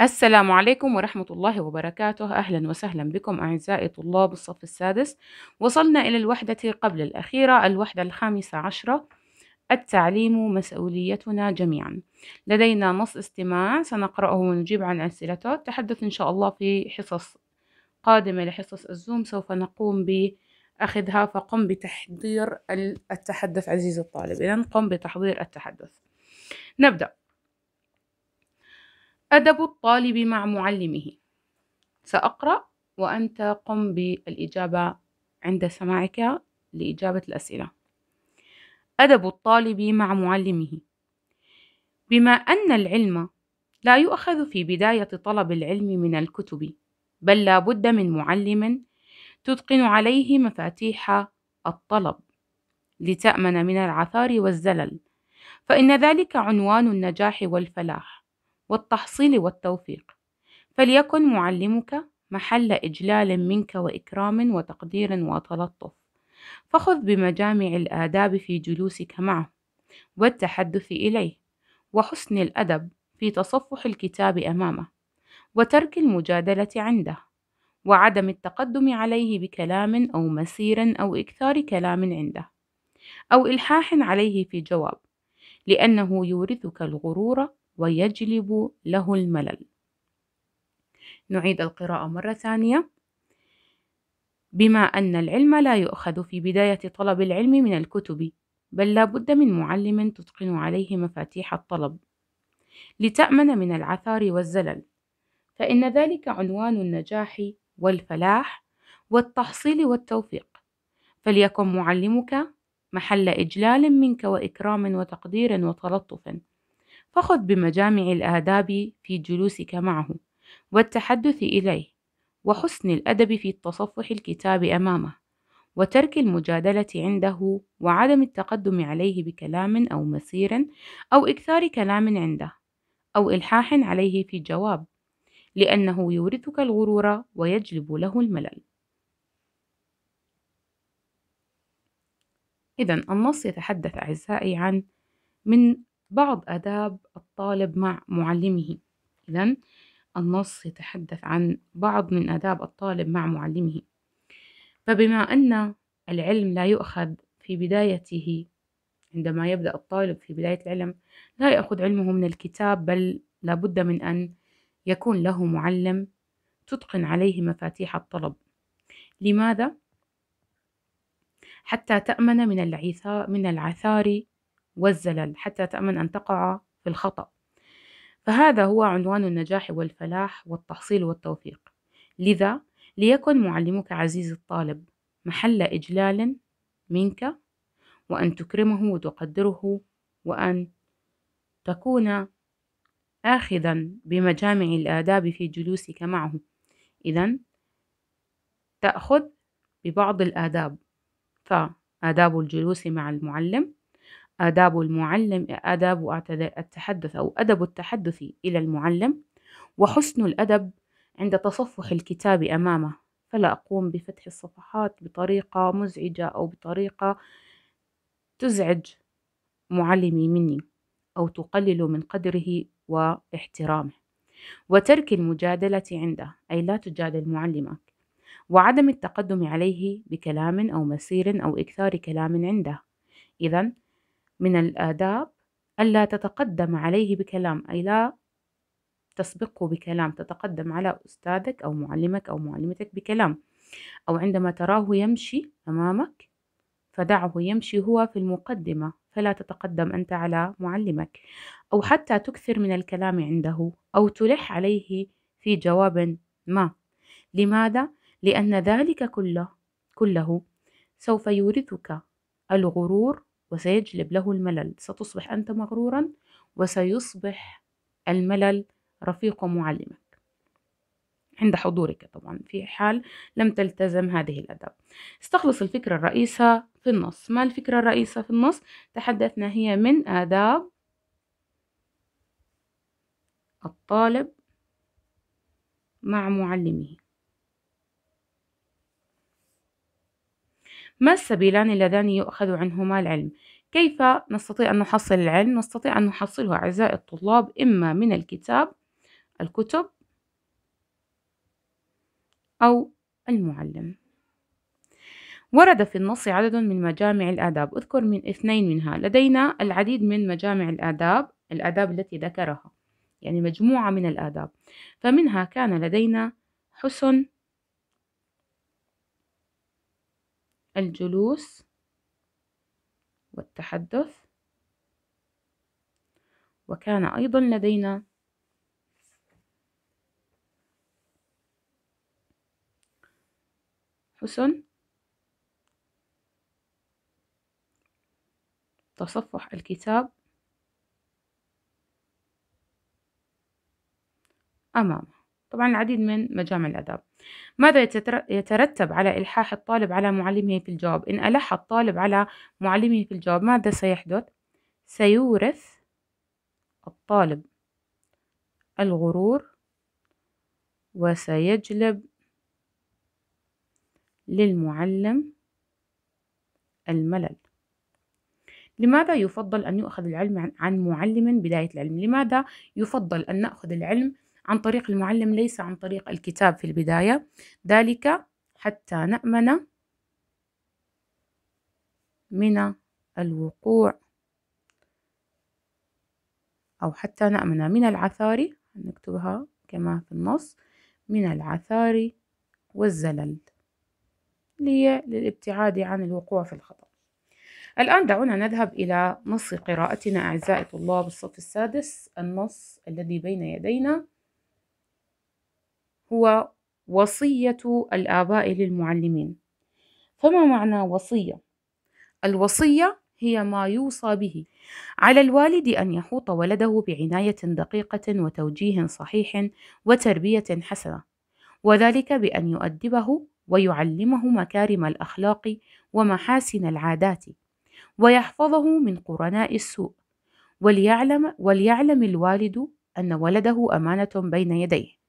السلام عليكم ورحمة الله وبركاته أهلا وسهلا بكم أعزائي طلاب الصف السادس وصلنا إلى الوحدة قبل الأخيرة الوحدة الخامسة عشرة التعليم مسؤوليتنا جميعا لدينا نص استماع سنقرأه ونجيب عن أسئلته تحدث إن شاء الله في حصص قادمة لحصص الزوم سوف نقوم بأخذها فقم بتحضير التحدث عزيزي الطالب إذا قم بتحضير التحدث نبدأ أدب الطالب مع معلمه سأقرأ وأنت قم بالإجابة عند سماعك لإجابة الأسئلة أدب الطالب مع معلمه بما أن العلم لا يؤخذ في بداية طلب العلم من الكتب بل لا بد من معلم تتقن عليه مفاتيح الطلب لتأمن من العثار والزلل فإن ذلك عنوان النجاح والفلاح والتحصيل والتوفيق فليكن معلمك محل إجلال منك وإكرام وتقدير وتلطف فخذ بمجامع الآداب في جلوسك معه والتحدث إليه وحسن الأدب في تصفح الكتاب أمامه وترك المجادلة عنده وعدم التقدم عليه بكلام أو مسير أو إكثار كلام عنده أو إلحاح عليه في جواب لأنه يورثك الغرور ويجلب له الملل نعيد القراءة مرة ثانية بما أن العلم لا يؤخذ في بداية طلب العلم من الكتب بل لا بد من معلم تتقن عليه مفاتيح الطلب لتأمن من العثار والزلل فإن ذلك عنوان النجاح والفلاح والتحصيل والتوفيق فليكن معلمك محل إجلال منك وإكرام وتقدير وتلطف فخذ بمجامع الآداب في جلوسك معه والتحدث إليه وحسن الأدب في التصفح الكتاب أمامه وترك المجادلة عنده وعدم التقدم عليه بكلام أو مسير أو إكثار كلام عنده أو إلحاح عليه في جواب لأنه يورثك الغرور ويجلب له الملل إذا النص يتحدث أعزائي عن من بعض آداب الطالب مع معلمه إذا النص يتحدث عن بعض من آداب الطالب مع معلمه فبما أن العلم لا يؤخذ في بدايته عندما يبدأ الطالب في بداية العلم لا يأخذ علمه من الكتاب بل لابد من أن يكون له معلم تتقن عليه مفاتيح الطلب لماذا؟ حتى تأمن من العثار من العثار والزلل حتى تأمن أن تقع في الخطأ فهذا هو عنوان النجاح والفلاح والتحصيل والتوفيق لذا ليكن معلمك عزيز الطالب محل إجلال منك وأن تكرمه وتقدره وأن تكون آخذا بمجامع الآداب في جلوسك معه إذا تأخذ ببعض الآداب الخطة آداب الجلوس مع المعلم آداب المعلم آداب التحدث أو أدب التحدث إلى المعلم وحسن الأدب عند تصفح الكتاب أمامه فلا أقوم بفتح الصفحات بطريقة مزعجة أو بطريقة تزعج معلمي مني أو تقلل من قدره واحترامه وترك المجادلة عنده أي لا تجادل معلمك وعدم التقدم عليه بكلام أو مسير أو إكثار كلام عنده إذا من الآداب ألا تتقدم عليه بكلام أي لا تسبقه بكلام تتقدم على أستاذك أو معلمك أو معلمتك بكلام أو عندما تراه يمشي أمامك فدعه يمشي هو في المقدمة فلا تتقدم أنت على معلمك أو حتى تكثر من الكلام عنده أو تلح عليه في جواب ما لماذا؟ لأن ذلك كله كله سوف يورثك الغرور وسيجلب له الملل ستصبح أنت مغرورا وسيصبح الملل رفيق معلمك عند حضورك طبعا في حال لم تلتزم هذه الأداب استخلص الفكرة الرئيسة في النص ما الفكرة الرئيسة في النص تحدثنا هي من آداب الطالب مع معلمه ما السبيلان اللذان يؤخذ عنهما العلم كيف نستطيع أن نحصل العلم نستطيع أن نحصله أعزائي الطلاب إما من الكتاب الكتب أو المعلم ورد في النص عدد من مجامع الآداب أذكر من اثنين منها لدينا العديد من مجامع الآداب الآداب التي ذكرها يعني مجموعة من الآداب فمنها كان لدينا حسن الجلوس والتحدث وكان أيضا لدينا حسن تصفح الكتاب أمامه طبعا العديد من مجامع الآداب ماذا يترتب على إلحاح الطالب على معلمه في الجواب إن ألح الطالب على معلمه في الجواب ماذا سيحدث سيورث الطالب الغرور وسيجلب للمعلم الملل لماذا يفضل أن يؤخذ العلم عن معلم بداية العلم؟ لماذا يفضل أن نأخذ العلم عن طريق المعلم ليس عن طريق الكتاب في البداية ذلك حتى نأمن من الوقوع أو حتى نأمن من العثار نكتبها كما في النص من العثار والزلل للابتعاد عن الوقوع في الخطأ الآن دعونا نذهب إلى نص قراءتنا أعزائي طلاب الصف السادس النص الذي بين يدينا هو وصية الآباء للمعلمين فما معنى وصية؟ الوصية هي ما يوصى به على الوالد أن يحوط ولده بعناية دقيقة وتوجيه صحيح وتربية حسنة وذلك بأن يؤدبه ويعلمه مكارم الأخلاق ومحاسن العادات ويحفظه من قرناء السوء وليعلم, وليعلم الوالد أن ولده أمانة بين يديه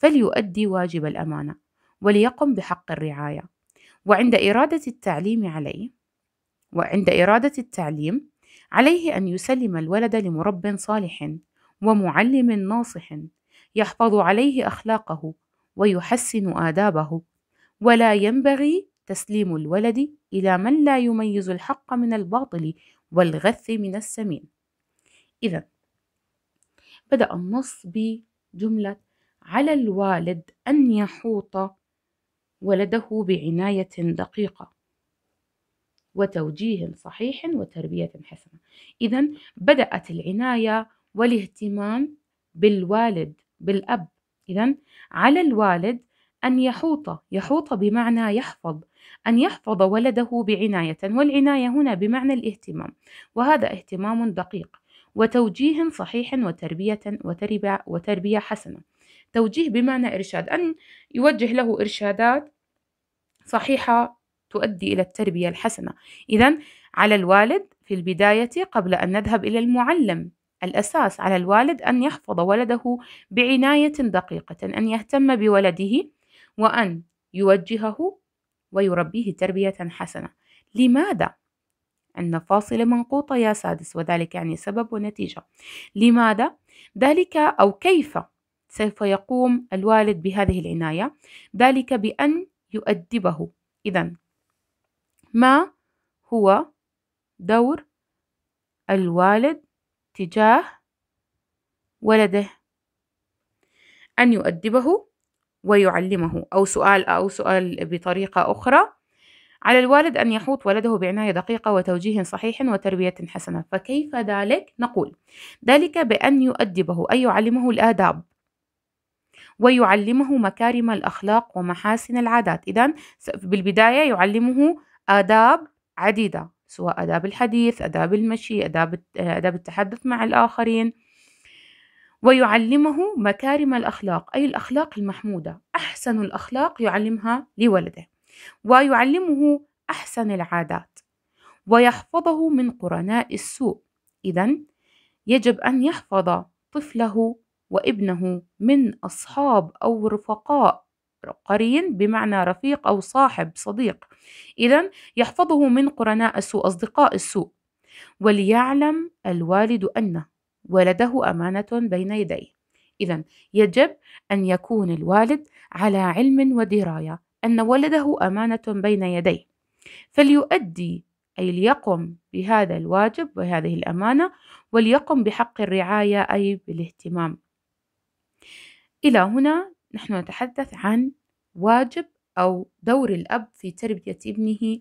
فليؤدي واجب الأمانة وليقم بحق الرعاية وعند إرادة التعليم عليه وعند إرادة التعليم عليه أن يسلم الولد لمرب صالح ومعلم ناصح يحفظ عليه أخلاقه ويحسن آدابه ولا ينبغي تسليم الولد إلى من لا يميز الحق من الباطل والغث من السمين إذا بدأ النص بجملة على الوالد أن يحوط ولده بعناية دقيقة وتوجيه صحيح وتربية حسنة. إذا بدأت العناية والاهتمام بالوالد بالأب. إذا على الوالد أن يحوط، يحوط بمعنى يحفظ، أن يحفظ ولده بعناية، والعناية هنا بمعنى الاهتمام، وهذا اهتمام دقيق، وتوجيه صحيح وتربية وتربية حسنة. توجيه بمعنى إرشاد أن يوجه له إرشادات صحيحة تؤدي إلى التربية الحسنة إذا على الوالد في البداية قبل أن نذهب إلى المعلم الأساس على الوالد أن يحفظ ولده بعناية دقيقة أن يهتم بولده وأن يوجهه ويربيه تربية حسنة لماذا؟ أن فاصلة منقوطة يا سادس وذلك يعني سبب ونتيجة لماذا؟ ذلك أو كيف سوف يقوم الوالد بهذه العناية ذلك بأن يؤدبه إذا ما هو دور الوالد تجاه ولده أن يؤدبه ويعلمه أو سؤال أو سؤال بطريقة أخرى على الوالد أن يحوط ولده بعناية دقيقة وتوجيه صحيح وتربية حسنة فكيف ذلك؟ نقول ذلك بأن يؤدبه أي يعلمه الآداب ويعلمه مكارم الأخلاق ومحاسن العادات إذا بالبداية يعلمه آداب عديدة سواء آداب الحديث آداب المشي آداب, آداب التحدث مع الآخرين ويعلمه مكارم الأخلاق أي الأخلاق المحمودة أحسن الأخلاق يعلمها لولده ويعلمه أحسن العادات ويحفظه من قرناء السوء إذا يجب أن يحفظ طفله وابنه من أصحاب أو رفقاء قرين بمعنى رفيق أو صاحب صديق إذا يحفظه من قرناء السوء أصدقاء السوء وليعلم الوالد أن ولده أمانة بين يديه إذا يجب أن يكون الوالد على علم ودراية أن ولده أمانة بين يديه فليؤدي أي ليقم بهذا الواجب وهذه الأمانة وليقم بحق الرعاية أي بالاهتمام إلى هنا نحن نتحدث عن واجب أو دور الأب في تربية ابنه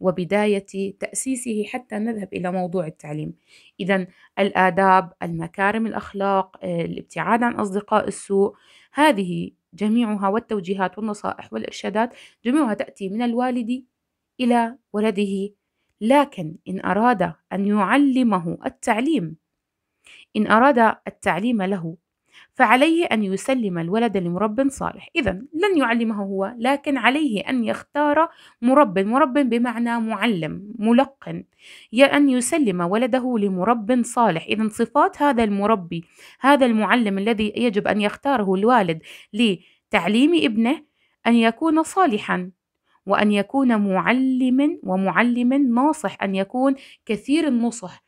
وبداية تأسيسه حتى نذهب إلى موضوع التعليم. إذا الآداب، المكارم الأخلاق، آه، الابتعاد عن أصدقاء السوء، هذه جميعها والتوجيهات والنصائح والإرشادات جميعها تأتي من الوالد إلى ولده، لكن إن أراد أن يعلمه التعليم، إن أراد التعليم له فعليه أن يسلم الولد لمرب صالح إذا لن يعلمه هو لكن عليه أن يختار مرب مرب بمعنى معلم ملقن أن يسلم ولده لمرب صالح إذا صفات هذا المربي هذا المعلم الذي يجب أن يختاره الوالد لتعليم ابنه أن يكون صالحا وأن يكون معلم ومعلم ناصح أن يكون كثير النصح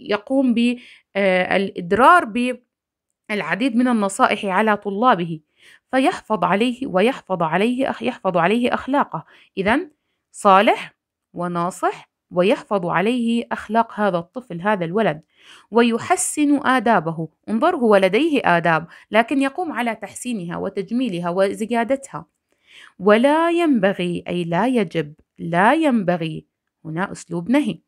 يقوم بالإدرار ب آه، العديد من النصائح على طلابه فيحفظ عليه ويحفظ عليه يحفظ عليه أخلاقه إذا صالح وناصح ويحفظ عليه أخلاق هذا الطفل هذا الولد ويحسن آدابه انظر هو لديه آداب لكن يقوم على تحسينها وتجميلها وزيادتها ولا ينبغي أي لا يجب لا ينبغي هنا أسلوب نهي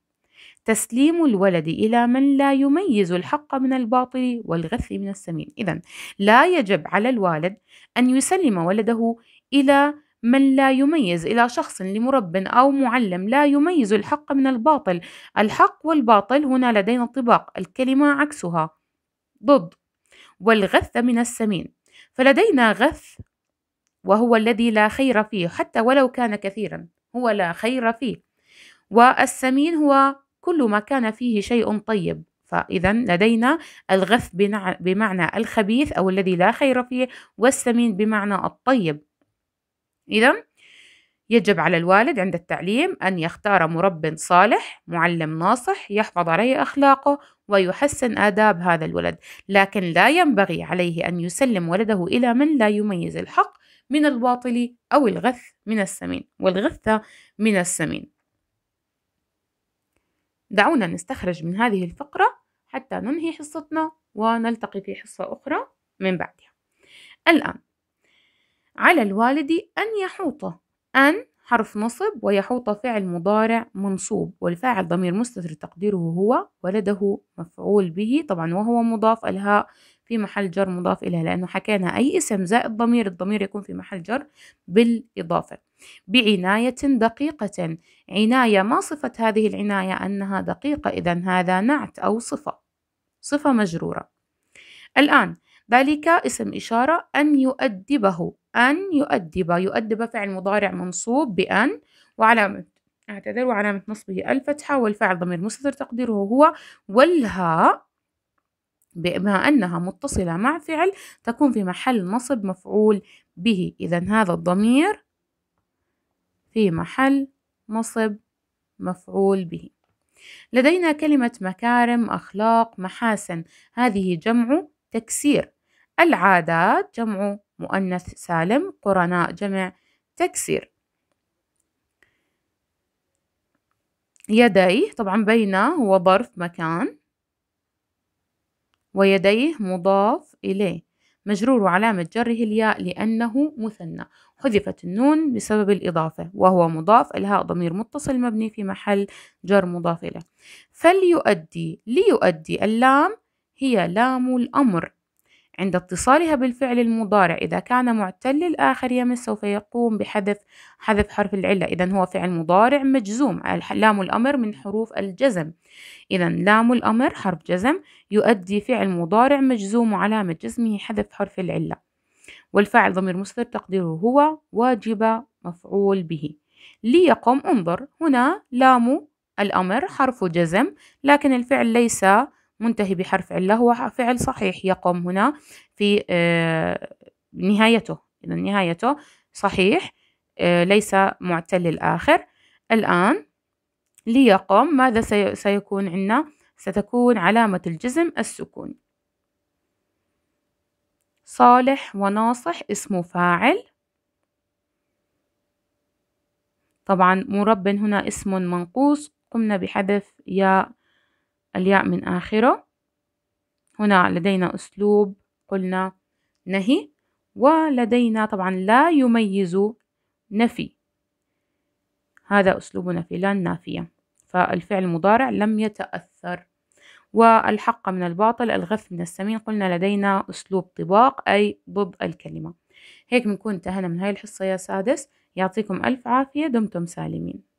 تسليم الولد إلى من لا يميز الحق من الباطل والغث من السمين إذا لا يجب على الوالد أن يسلم ولده إلى من لا يميز إلى شخص لمرب أو معلم لا يميز الحق من الباطل الحق والباطل هنا لدينا طباق الكلمة عكسها ضد والغث من السمين فلدينا غث وهو الذي لا خير فيه حتى ولو كان كثيرا هو لا خير فيه والسمين هو كل ما كان فيه شيء طيب فإذا لدينا الغث بمعنى الخبيث أو الذي لا خير فيه والسمين بمعنى الطيب إذا يجب على الوالد عند التعليم أن يختار مرب صالح معلم ناصح يحفظ عليه أخلاقه ويحسن آداب هذا الولد لكن لا ينبغي عليه أن يسلم ولده إلى من لا يميز الحق من الباطل أو الغث من السمين والغثة من السمين دعونا نستخرج من هذه الفقرة حتى ننهي حصتنا ونلتقي في حصة أخرى من بعدها الآن على الوالد أن يحوط أن حرف نصب ويحوط فعل مضارع منصوب والفاعل ضمير مستتر تقديره هو ولده مفعول به طبعا وهو مضاف الهاء في محل جر مضاف إليه لأنه حكينا أي اسم زائد ضمير الضمير يكون في محل جر بالإضافة بعناية دقيقة عناية ما صفة هذه العناية أنها دقيقة إذا هذا نعت أو صفة صفة مجرورة الآن ذلك اسم إشارة أن يؤدبه أن يؤدب يؤدب فعل مضارع منصوب بأن وعلامة اعتذر وعلامة نصبه الفتحة والفعل ضمير مستتر تقديره هو والهاء بما أنها متصلة مع فعل تكون في محل نصب مفعول به إذا هذا الضمير في محل نصب مفعول به لدينا كلمة مكارم أخلاق محاسن هذه جمع تكسير العادات جمع مؤنث سالم قرناء جمع تكسير يديه طبعا بين هو ظرف مكان ويديه مضاف إليه مجرور وعلامة جره الياء لأنه مثنى حذفت النون بسبب الإضافة وهو مضاف الهاء ضمير متصل مبني في محل جر مضاف إليه فليؤدي ليؤدي اللام هي لام الأمر عند اتصالها بالفعل المضارع إذا كان معتل الآخر يمس سوف يقوم بحذف حذف حرف العلة إذا هو فعل مضارع مجزوم لام الأمر من حروف الجزم إذا لام الأمر حرف جزم يؤدي فعل مضارع مجزوم وعلامة جزمه حذف حرف العلة والفاعل ضمير مصدر تقديره هو واجب مفعول به ليقم انظر هنا لام الأمر حرف جزم لكن الفعل ليس منتهي بحرف علة هو فعل صحيح يقوم هنا في آه، نهايته إذا نهايته صحيح آه، ليس معتل الآخر الآن ليقوم ماذا سيكون عندنا ستكون علامة الجزم السكون صالح وناصح اسم فاعل طبعا مرب هنا اسم منقوص قمنا بحذف يا الياء من آخره هنا لدينا أسلوب قلنا نهي ولدينا طبعا لا يميز نفي هذا أسلوب نفي لا النافية فالفعل المضارع لم يتأثر والحق من الباطل الغث من السمين قلنا لدينا أسلوب طباق أي ضد الكلمة هيك بنكون انتهينا من هاي الحصة يا سادس يعطيكم ألف عافية دمتم سالمين